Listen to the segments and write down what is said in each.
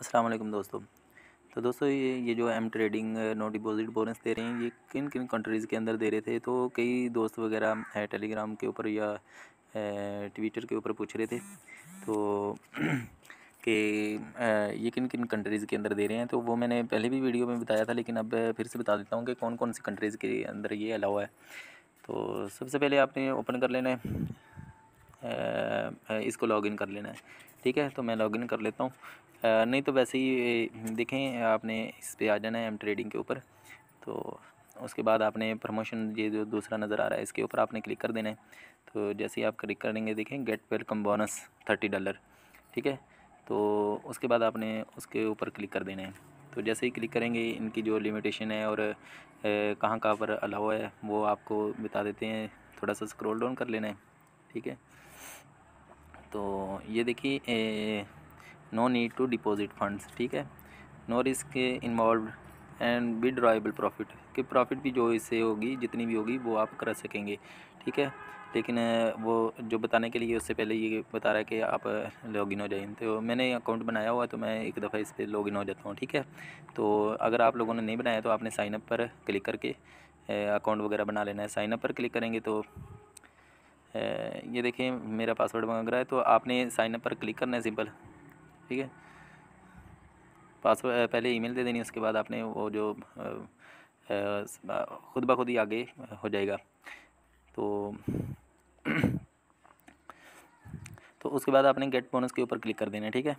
असलम दोस्तों तो दोस्तों ये ये जो M trading no deposit bonus दे रहे हैं ये किन किन कंट्रीज़ के अंदर दे रहे थे तो कई दोस्त वगैरह टेलीग्राम के ऊपर या ट्विटर के ऊपर पूछ रहे थे तो कि ये किन किन कंट्रीज़ के अंदर दे रहे हैं तो वो मैंने पहले भी वीडियो में बताया था लेकिन अब फिर से बता देता हूँ कि कौन कौन सी कंट्रीज़ के अंदर ये अलावा है तो सबसे पहले आपने ओपन कर लेना है इसको लॉगिन कर लेना है ठीक है तो मैं लॉगिन कर लेता हूँ नहीं तो वैसे ही देखें आपने इस पर आ जाना है एम ट्रेडिंग के ऊपर तो उसके बाद आपने प्रमोशन ये जो दूसरा नज़र आ रहा है इसके ऊपर आपने क्लिक कर देना है तो जैसे ही आप क्लिक करेंगे देखें get welcome bonus thirty dollar ठीक है तो उसके बाद आपने उसके ऊपर क्लिक कर देना है तो जैसे ही क्लिक करेंगे इनकी जो लिमिटेशन है और कहाँ कहाँ पर अलावा है वो आपको बता देते हैं थोड़ा सा स्क्रोल डाउन कर लेना है ठीक है तो ये देखिए no need to deposit funds ठीक है no risk involve and withdrawable profit कि प्रॉफिट भी जो इससे होगी जितनी भी होगी वो आप कर सकेंगे ठीक है लेकिन वो जो बताने के लिए उससे पहले ये बता रहा है कि आप लॉगिन हो जाएं तो मैंने अकाउंट बनाया हुआ तो मैं एक दफ़ा इस पर लॉगिन हो जाता हूँ ठीक है तो अगर आप लोगों ने नहीं बनाया तो आपने साइनअप पर क्लिक करके अकाउंट वगैरह बना लेना है साइनअप पर क्लिक करेंगे तो ये देखिए मेरा पासवर्ड मांग रहा है तो आपने साइनअप पर क्लिक करना है सिंपल ठीक है पासवर्ड पहले ईमेल दे देनी उसके बाद आपने वो जो ख़ुद ब खुद ही आगे हो जाएगा तो तो उसके बाद आपने गेट बोनस के ऊपर क्लिक कर देना है ठीक है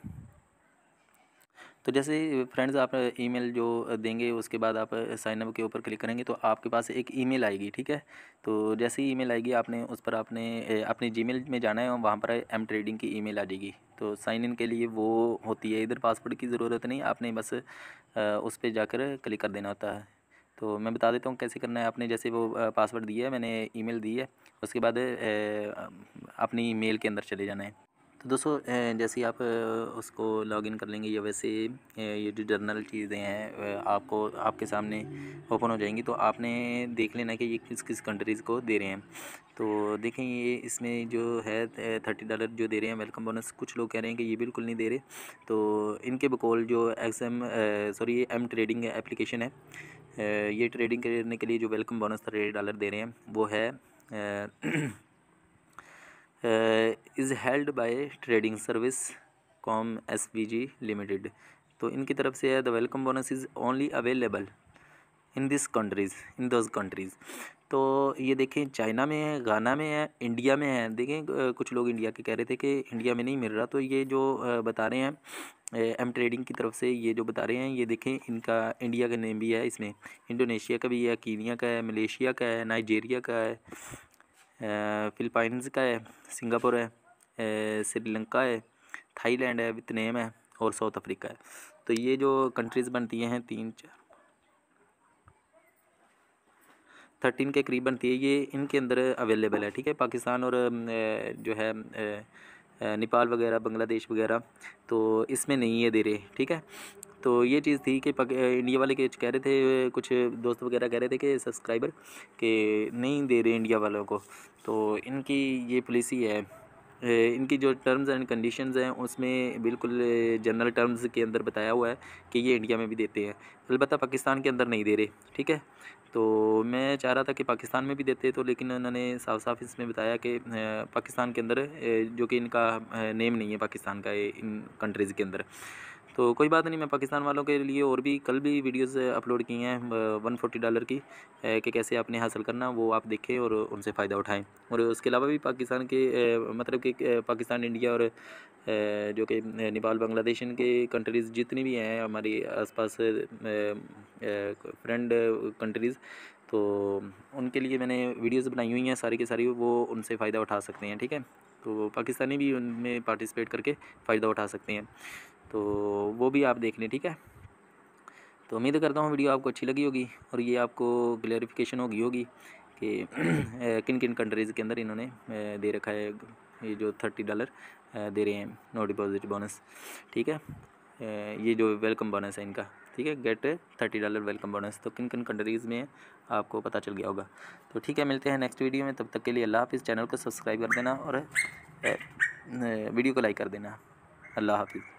तो जैसे फ्रेंड्स आप ईमेल जो देंगे उसके बाद आप साइनअप के ऊपर क्लिक करेंगे तो आपके पास एक ईमेल आएगी ठीक है तो जैसे ही ईमेल आएगी आपने उस पर आपने अपने जीमेल में जाना है और वहाँ पर एम ट्रेडिंग की ईमेल आ जाएगी तो साइन इन के लिए वो होती है इधर पासवर्ड की ज़रूरत नहीं आपने बस उस पर जाकर क्लिक कर देना होता है तो मैं बता देता हूँ कैसे करना है आपने जैसे वो पासवर्ड दिया है मैंने ईमेल दी है उसके बाद अपनी मेल के अंदर चले जाना है तो दोस्तों जैसे आप उसको लॉगिन कर लेंगे या वैसे ये जो जर्नल चीज़ें हैं आपको आपके सामने ओपन हो जाएंगी तो आपने देख लेना कि ये किस किस कंट्रीज़ को दे रहे हैं तो देखें ये इसमें जो है थर्टी डॉलर जो दे रहे हैं वेलकम बोनस कुछ लोग कह रहे हैं कि ये बिल्कुल नहीं दे रहे तो इनके बकोल जो X M sorry M trading application है ये ट्रेडिंग करने के लिए जो वेलकम बोनस थर्टी डॉलर दे रहे हैं वो है is held by trading service com S limited तो इनकी तरफ से है the welcome bonus is only available in this countries in those countries तो ये देखें चाइना में है गाना में है इंडिया में है देखें कुछ लोग इंडिया के कह रहे थे कि इंडिया में नहीं मिल रहा तो ये जो बता रहे हैं एम ट्रेडिंग की तरफ से ये जो बता रहे हैं ये देखें इनका इंडिया का नेम भी है इसमें इंडोनेशिया का भी है कीनिया का है मलेशिया का है नाइजेरिया का है फिलपाइंस का है सिंगापुर है श्रीलंका है थाईलैंड है वितनेम है और साउथ अफ्रीका है तो ये जो कंट्रीज़ बनती हैं तीन चार थर्टीन के करीब बनती है ये इनके अंदर अवेलेबल है ठीक है पाकिस्तान और जो है नेपाल वगैरह बांग्लादेश वगैरह तो इसमें नहीं है दे रहे ठीक है तो ये चीज़ थी कि इंडिया वाले के कह रहे थे कुछ दोस्त वगैरह कह रहे थे कि सब्सक्राइबर के नहीं दे रहे इंडिया वालों को तो इनकी ये पॉलिसी है इनकी जो टर्म्स एंड कंडीशंस हैं उसमें बिल्कुल जनरल टर्म्स के अंदर बताया हुआ है कि ये इंडिया में भी देते हैं अलबत्त पाकिस्तान के अंदर नहीं दे रहे ठीक है तो मैं चाह रहा था कि पाकिस्तान में भी देते तो लेकिन उन्होंने साफ साफ इसमें बताया कि पाकिस्तान के अंदर जो कि इनका नेम नहीं है पाकिस्तान का इन कंट्रीज़ के अंदर तो कोई बात नहीं मैं पाकिस्तान वालों के लिए और भी कल भी वीडियोस अपलोड की हैं वन फोर्टी डॉलर की कि कैसे आपने हासिल करना वो आप देखें और उनसे फ़ायदा उठाएं और उसके अलावा भी पाकिस्तान के मतलब कि पाकिस्तान इंडिया और जो कि नेपाल बांग्लादेश के कंट्रीज़ जितनी भी हैं हमारी आसपास फ्रेंड कंट्रीज़ तो उनके लिए मैंने वीडियोज़ बनाई हुई हैं सारी के सारी वो उनसे फ़ायदा उठा सकते हैं ठीक है तो पाकिस्तानी भी उनमें पार्टिसिपेट करके फ़ायदा उठा सकते हैं तो वो भी आप देख लें ठीक है तो उम्मीद करता हूँ वीडियो आपको अच्छी लगी होगी और ये आपको क्लेरिफिकेशन होगी होगी कि किन किन कंट्रीज़ के अंदर इन्होंने दे रखा है ये जो थर्टी डॉलर दे रहे हैं नो डिपॉजिट बोनस ठीक है ये जो वेलकम बोनस है इनका ठीक है get thirty dollar welcome bonus तो किन किन कंट्रीज़ में आपको पता चल गया होगा तो ठीक है मिलते हैं नेक्स्ट वीडियो में तब तक के लिए अल्लाह हाफिज़ चैनल को सब्सक्राइब कर देना और वीडियो को लाइक कर देना अल्लाह हाफिज़